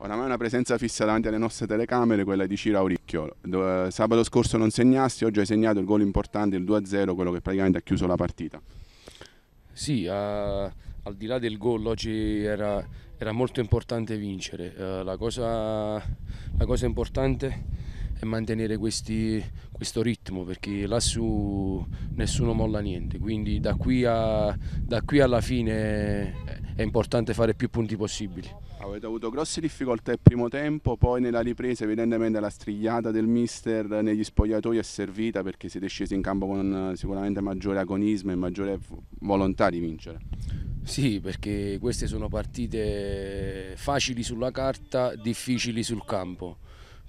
Oramai è una presenza fissa davanti alle nostre telecamere, quella di Ciro Auricchio. Eh, sabato scorso non segnasti, oggi hai segnato il gol importante, il 2-0, quello che praticamente ha chiuso la partita. Sì, uh, al di là del gol oggi era, era molto importante vincere. Uh, la, cosa, la, cosa, importante è mantenere questi, questo ritmo perché lassù nessuno molla niente, quindi da qui, a, da qui alla fine è importante fare più punti possibili. Avete avuto grosse difficoltà il primo tempo, poi nella ripresa evidentemente la strigliata del mister negli spogliatoi è servita perché siete scesi in campo con eh, sicuramente maggiore agonismo e maggiore volontà di vincere. Sì, perché queste sono partite facili sulla carta, difficili sul campo.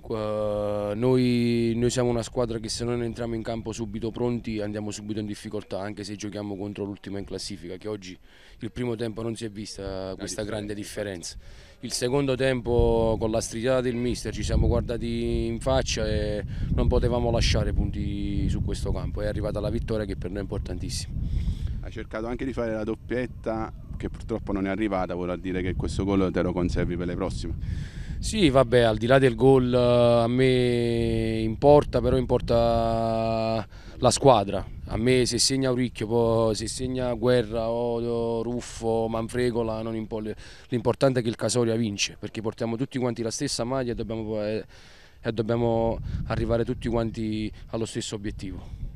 Noi, noi, siamo una squadra che se non entriamo in campo subito pronti andiamo subito in difficoltà anche se giochiamo contro l'ultima in classifica che oggi il primo tempo non si è vista questa grande differenza il secondo tempo con la stridata del mister ci siamo guardati in faccia e non potevamo lasciare punti su questo campo è arrivata la vittoria che per noi è importantissima hai cercato anche di fare la doppietta che purtroppo non è arrivata vuol dire che questo gol te lo conservi per le prossime sì, vabbè, al di là del gol eh, a me importa, però importa la squadra. A me se segna Auricchio, se segna Guerra, Odo, Ruffo, Manfregola, non importa. l'importante è che il Casoria vince, perché portiamo tutti quanti la stessa maglia e dobbiamo, eh, e dobbiamo arrivare tutti quanti allo stesso obiettivo.